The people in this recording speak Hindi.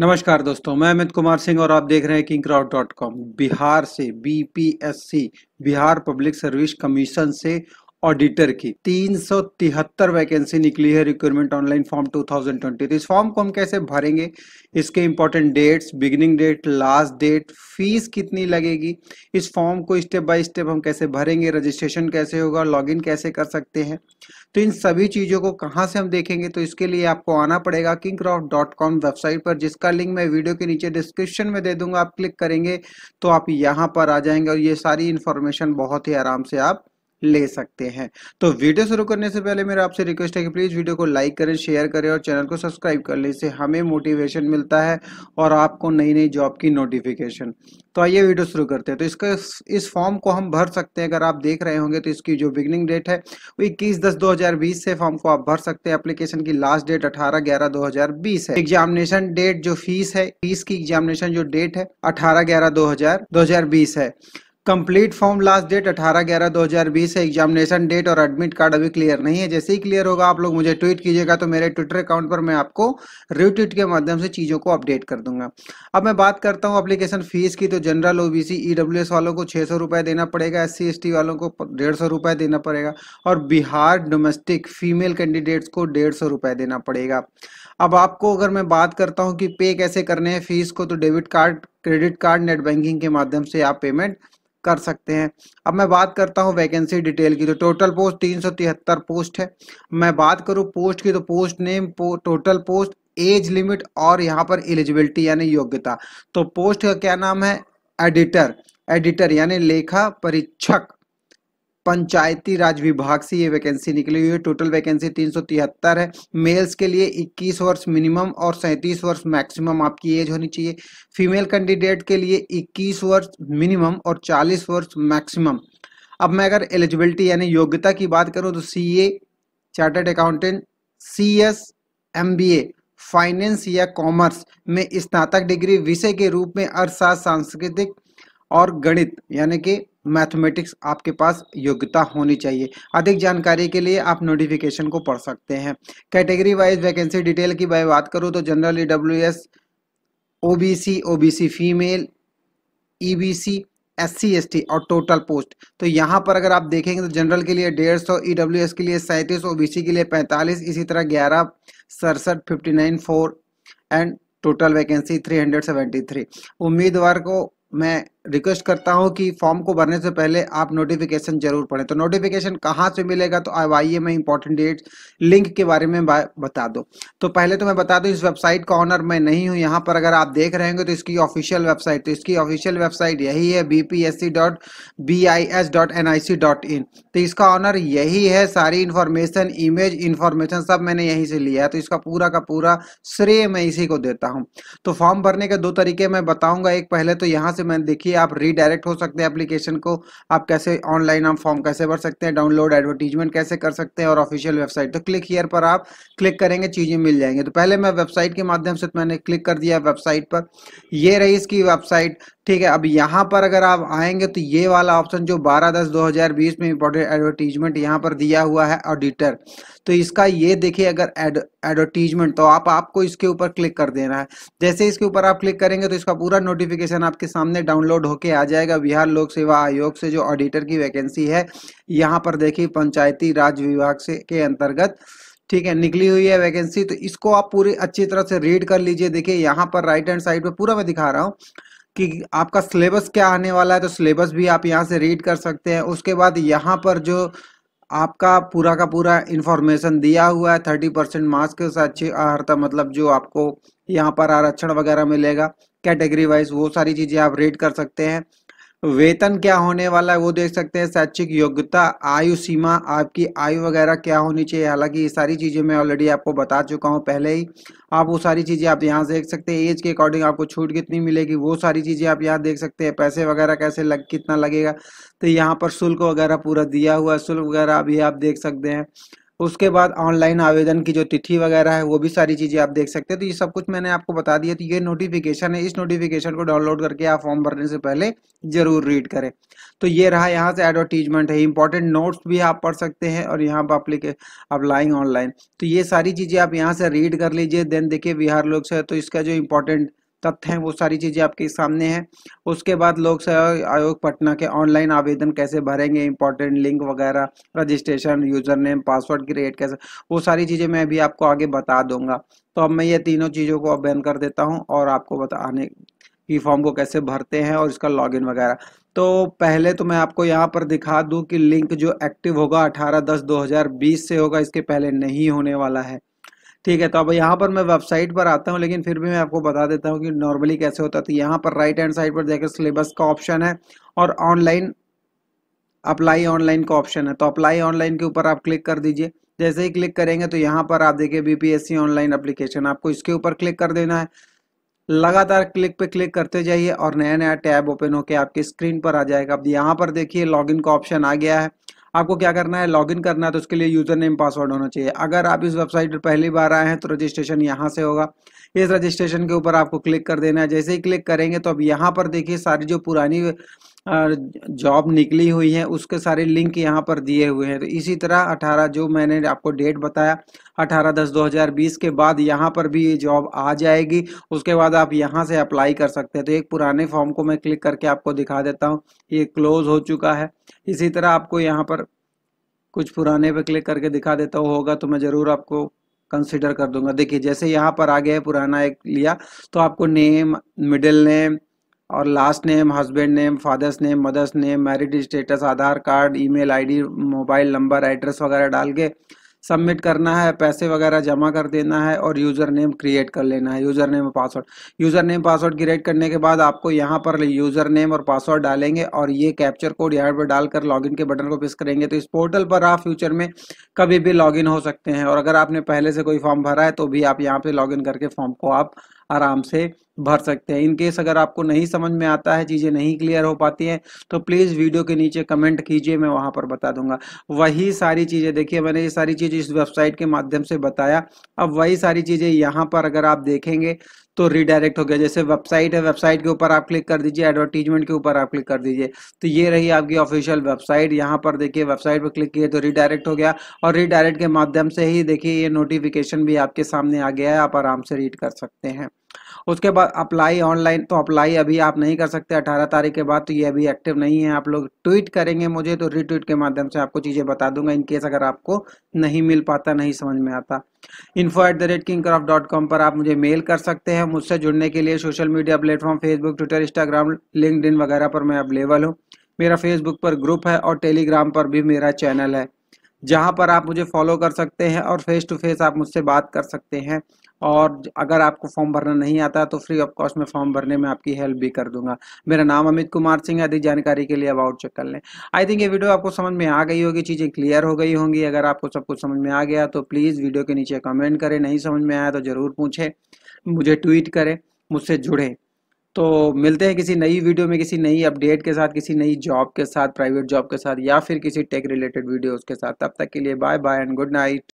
नमस्कार दोस्तों मैं अमित कुमार सिंह और आप देख रहे हैं king crowd dot com Bihar से BPSC Bihar public service commission से ऑडिटर की तीन सौ तिहत्तर वैकेंसी निकली है रिक्वायरमेंट ऑनलाइन फॉर्म 2020 तो इस फॉर्म को हम कैसे भरेंगे इसके important dates beginning date last date fees कितनी लगेगी इस फॉर्म को स्टेप बाय स्टेप हम कैसे भरेंगे रजिस्ट्रेशन कैसे होगा लॉगिन कैसे कर सकते हैं तो इन सभी चीज़ों को कहाँ से हम देखेंगे तो इसके लिए आपको आना पड़ेगा किंग वेबसाइट पर जिसका लिंक मैं वीडियो के नीचे डिस्क्रिप्शन में दे दूंगा आप क्लिक करेंगे तो आप यहाँ पर आ जाएंगे और ये सारी इन्फॉर्मेशन बहुत ही आराम से आप ले सकते हैं तो वीडियो शुरू करने से पहले मेरा आपसे रिक्वेस्ट है कि प्लीज़ वीडियो को लाइक करें शेयर करें और चैनल को सब्सक्राइब कर लें इससे हमें मोटिवेशन मिलता है और आपको नई नई जॉब की नोटिफिकेशन तो आइए वीडियो शुरू करते हैं तो इसका इस फॉर्म को हम भर सकते हैं अगर आप देख रहे होंगे तो इसकी जो बिगनिंग डेट है वो इक्कीस दस दो से फॉर्म को आप भर सकते हैं अप्लीकेशन की लास्ट डेट अठारह ग्यारह दो है एग्जामिनेशन डेट जो फीस है फीस की एग्जामिनेशन जो डेट है अठारह ग्यारह दो है कंप्लीट फॉर्म लास्ट डेट 18 ग्यारह 2020 है एग्जामिनेशन डेट और एडमिट कार्ड अभी क्लियर नहीं है जैसे ही क्लियर होगा आप लोग मुझे ट्वीट कीजिएगा तो मेरे ट्विटर अकाउंट पर मैं आपको रिट्वीट के माध्यम से चीज़ों को अपडेट कर दूंगा अब मैं बात करता हूँ अप्लीकेशन फीस की तो जनरल ओ बी वालों को छः सौ देना पड़ेगा एस सी वालों को डेढ़ सौ देना पड़ेगा और बिहार डोमेस्टिक फीमेल कैंडिडेट्स को डेढ़ सौ देना पड़ेगा अब आपको अगर मैं बात करता हूँ कि पे कैसे करने हैं फीस को तो debit card credit card net banking के माध्यम से आप पेमेंट कर सकते हैं अब मैं बात करता हूँ वैकेंसी डिटेल की तो टोटल पोस्ट तीन सौ तिहत्तर पोस्ट है मैं बात करूँ पोस्ट की तो पोस्ट नेम पो, टोटल पोस्ट एज लिमिट और यहाँ पर एलिजिबिलिटी यानी योग्यता तो पोस्ट का क्या नाम है एडिटर एडिटर यानी लेखा परीक्षक पंचायती राज विभाग से ये वैकेंसी निकली हुई है टोटल वैकेंसी तीन है मेल्स के लिए 21 वर्ष मिनिमम और 37 वर्ष मैक्सिमम आपकी एज होनी चाहिए फीमेल कैंडिडेट के लिए 21 वर्ष मिनिमम और 40 वर्ष मैक्सिमम अब मैं अगर एलिजिबिलिटी यानी योग्यता की बात करूँ तो C A chartered accountant C S M B A finance या कॉमर्स में स्नातक डिग्री विषय के रूप में अर्थशास्त्र सांस्कृतिक और गणित यानी कि मैथमेटिक्स आपके पास योग्यता होनी चाहिए अधिक जानकारी के लिए आप नोटिफिकेशन को पढ़ सकते हैं कैटेगरी वाइज वैकेंसी डिटेल की मैं बात करूँ तो generally W S O B C O B C female E B C S C S T और टोटल पोस्ट तो यहाँ पर अगर आप देखेंगे तो जनरल के लिए डेढ़ सौ ई डब्ल्यू एस के लिए सैंतीस ओ बी सी के लिए पैंतालीस इसी तरह ग्यारह सड़सठ fifty nine four and total vacancy three hundred seventy three उम्मीदवार को मैं रिक्वेस्ट करता हूं कि फॉर्म को भरने से पहले आप नोटिफिकेशन जरूर पढ़ें तो नोटिफिकेशन कहां से मिलेगा तो आई आइए इंपॉर्टेंट डेट लिंक के बारे में बता दो तो पहले तो मैं बता दूं इस वेबसाइट का ऑनर मैं नहीं हूं यहां पर अगर आप देख रहे होंगे तो इसकी ऑफिशियल वेबसाइट तो इसकी ऑफिशियल वेबसाइट यही है B dot B I S dot N I C dot in तो इसका ऑनर यही है सारी इन्फॉर्मेशन इमेज इन्फॉर्मेशन सब मैंने यहीं से लिया है तो इसका पूरा का पूरा श्रेय मैं इसी को देता हूँ तो फॉर्म भरने के दो तरीके मैं बताऊंगा एक पहले तो यहाँ से मैं देखिए आप रीडायरेक्ट हो सकते हैं एप्लीकेशन को आप कैसे ऑनलाइन आप फॉर्म कैसे भर सकते हैं डाउनलोड एडवर्टीजमेंट कैसे कर सकते हैं और ऑफिशियल वेबसाइट तो क्लिक हीयर पर आप क्लिक करेंगे चीज़ें मिल जाएंगे तो पहले मैं वेबसाइट के माध्यम से तो मैंने क्लिक कर दिया वेबसाइट पर यह रही इसकी वेबसाइट ठीक है अब यहाँ पर अगर आप आएंगे तो ये वाला ऑप्शन जो 12 दस 2020 में इम्पोर्टेंट एडवर्टीजमेंट यहाँ पर दिया हुआ है ऑडिटर तो इसका ये देखिए अगर एडवर्टीजमेंट तो आप आपको इसके ऊपर क्लिक कर देना है जैसे इसके ऊपर आप क्लिक करेंगे तो इसका पूरा नोटिफिकेशन आपके सामने डाउनलोड होके आ जाएगा बिहार लोक सेवा आयोग से जो ऑडिटर की वैकेंसी है यहाँ पर देखिए पंचायती राज विभाग से के अंतर्गत ठीक है निकली हुई है वैकेंसी तो इसको आप पूरी अच्छी तरह से रीड कर लीजिए देखिए यहाँ पर राइट हैंड साइड पर पूरा मैं दिखा रहा हूँ कि आपका सिलेबस क्या आने वाला है तो सिलेबस भी आप यहाँ से रीड कर सकते हैं उसके बाद यहाँ पर जो आपका पूरा का पूरा इन्फॉर्मेशन दिया हुआ है थर्टी परसेंट मार्क्स के साथ अच्छी आहरता मतलब जो आपको यहाँ पर आरक्षण वगैरह मिलेगा कैटेगरी वाइज वो सारी चीज़ें आप रीड कर सकते हैं वेतन क्या होने वाला है वो देख सकते हैं शैक्षिक योग्यता आयु सीमा आपकी आयु वगैरह क्या होनी चाहिए हालांकि ये सारी चीज़ें मैं ऑलरेडी आपको बता चुका हूँ पहले ही आप वो सारी चीज़ें आप यहाँ देख सकते हैं एज के अकॉर्डिंग आपको छूट कितनी मिलेगी वो सारी चीज़ें आप यहाँ देख सकते हैं पैसे वगैरह कैसे लग कितना लगेगा तो यहाँ पर शुल्क वगैरह पूरा दिया हुआ है शुल्क वगैरह अभी आप देख सकते हैं उसके बाद ऑनलाइन आवेदन की जो तिथि वगैरह है वो भी सारी चीज़ें आप देख सकते हैं तो ये सब कुछ मैंने आपको बता दिया तो ये नोटिफिकेशन है इस नोटिफिकेशन को डाउनलोड करके आप फॉर्म भरने से पहले ज़रूर रीड करें तो ये रहा यहाँ से एडवर्टीजमेंट है इंपॉर्टेंट नोट्स भी आप पढ़ सकते हैं और यहाँ पर अप्लीके अपलाइंग ऑनलाइन तो ये सारी चीज़ें आप यहाँ से रीड कर लीजिए देन देखिए बिहार लोग से तो इसका जो इंपॉर्टेंट तथ्य हैं वो सारी चीज़ें आपके सामने हैं उसके बाद लोक सेवा आयोग पटना के ऑनलाइन आवेदन कैसे भरेंगे इंपॉर्टेंट लिंक वगैरह registration user name password create कैसे वो सारी चीज़ें मैं अभी आपको आगे बता दूंगा तो अब मैं ये तीनों चीज़ों को अब बैन कर देता हूँ और आपको बताने की फॉर्म को कैसे भरते हैं और इसका लॉग वगैरह तो पहले तो मैं आपको यहाँ पर दिखा दूँ कि लिंक जो एक्टिव होगा अठारह दस दो से होगा इसके पहले नहीं होने वाला है ठीक है तो अब यहाँ पर मैं वेबसाइट पर आता हूँ लेकिन फिर भी मैं आपको बता देता हूँ कि नॉर्मली कैसे होता है तो यहाँ पर राइट हैंड साइड पर देखकर सिलेबस का ऑप्शन है और ऑनलाइन अप्लाई ऑनलाइन का ऑप्शन है तो अप्लाई ऑनलाइन के ऊपर आप क्लिक कर दीजिए जैसे ही क्लिक करेंगे तो यहाँ पर आप देखिए बीपीएससी ऑनलाइन अप्लीकेशन आपको इसके ऊपर क्लिक कर देना है लगातार क्लिक पे क्लिक करते जाइए और नया नया टैब ओपन होकर आपके स्क्रीन पर आ जाएगा अब यहाँ पर देखिए लॉगिन का ऑप्शन आ गया है आपको क्या करना है लॉगिन करना है तो उसके लिए यूज़र नेम पासवर्ड होना चाहिए अगर आप इस वेबसाइट पर पहली बार आए हैं तो रजिस्ट्रेशन यहाँ से होगा इस रजिस्ट्रेशन के ऊपर आपको क्लिक कर देना है जैसे ही क्लिक करेंगे तो अब यहाँ पर देखिए सारी जो पुरानी जॉब निकली हुई है उसके सारे लिंक यहाँ पर दिए हुए हैं तो इसी तरह 18 जो मैंने आपको डेट बताया 18 दस 2020 के बाद यहाँ पर भी ये जॉब आ जाएगी उसके बाद आप यहाँ से अप्लाई कर सकते हैं तो एक पुराने फॉर्म को मैं क्लिक करके आपको दिखा देता हूँ ये क्लोज हो चुका है इसी तरह आपको यहाँ पर कुछ पुराने पर क्लिक करके दिखा देता हूँ होगा तो मैं ज़रूर आपको कंसिडर कर दूंगा देखिए जैसे यहाँ पर आ गया है पुराना एक लिया तो आपको नेम मिडिल नेम और last name husband name father's name mother's name married status Aadhaar card email ID mobile number address वगैरह डाल के सबमिट करना है पैसे वगैरह जमा कर देना है और यूज़र नेम क्रिएट कर लेना है यूज़र नेम और password user name password create करने के बाद आपको यहाँ पर यूज़र नेम और पासवर्ड डालेंगे और ये कैप्चर कोड यहाँ पर डालकर लॉगिन के बटन को प्रेस करेंगे तो इस पोर्टल पर आप फ्यूचर में कभी भी लॉगिन हो सकते हैं और अगर आपने पहले से कोई फॉर्म भरा है तो भी आप यहाँ पर लॉगिन करके फॉर्म को आप आराम से भर सकते हैं इनकेस अगर आपको नहीं समझ में आता है चीज़ें नहीं क्लियर हो पाती हैं तो प्लीज़ वीडियो के नीचे कमेंट कीजिए मैं वहाँ पर बता दूंगा वही सारी चीज़ें देखिए मैंने ये सारी चीज़ इस वेबसाइट के माध्यम से बताया अब वही सारी चीज़ें यहाँ पर अगर आप देखेंगे तो रिडायरेक्ट हो गया जैसे वेबसाइट है वेबसाइट के ऊपर आप क्लिक कर दीजिए एडवर्टीजमेंट के ऊपर आप क्लिक कर दीजिए तो ये रही आपकी ऑफिशियल वेबसाइट यहाँ पर देखिए वेबसाइट पर क्लिक किए तो रिडायरेक्ट हो गया और रिडायरेक्ट के माध्यम से ही देखिए ये नोटिफिकेशन भी आपके सामने आ गया है आप आराम से रीड कर सकते हैं उसके बाद अप्लाई ऑनलाइन तो अप्लाई अभी आप नहीं कर सकते अठारह तारीख के बाद तो ये अभी एक्टिव नहीं है आप लोग ट्वीट करेंगे मुझे तो रीट्वीट के माध्यम से आपको चीज़ें बता दूंगा इन केस अगर आपको नहीं मिल पाता नहीं समझ में आता info at the rate king craft dot com पर आप मुझे मेल कर सकते हैं मुझसे जुड़ने के लिए social media platform Facebook Twitter Instagram LinkedIn वगैरह पर मैं अवेलेबल हूँ मेरा फेसबुक पर ग्रुप है और टेलीग्राम पर भी मेरा चैनल है जहाँ पर आप मुझे फॉलो कर सकते हैं और फेस टू फेस आप मुझसे बात कर सकते हैं और अगर आपको फॉर्म भरना नहीं आता तो फ्री ऑफ कॉस्ट में फॉर्म भरने में आपकी हेल्प भी कर दूंगा मेरा नाम अमित कुमार सिंह अधिक जानकारी के लिए अबाउट चेक कर लें आई थिंक ये वीडियो आपको समझ में आ गई होगी चीज़ें क्लियर हो गई होंगी अगर आपको सब कुछ समझ में आ गया तो प्लीज़ वीडियो के नीचे कमेंट करें नहीं समझ में आया तो ज़रूर पूछें मुझे ट्वीट करें मुझसे जुड़ें तो मिलते हैं किसी नई वीडियो में किसी नई अपडेट के साथ किसी नई जॉब के साथ प्राइवेट जॉब के साथ या फिर किसी टेक रिलेटेड वीडियोस के साथ तब तक के लिए bye bye and good night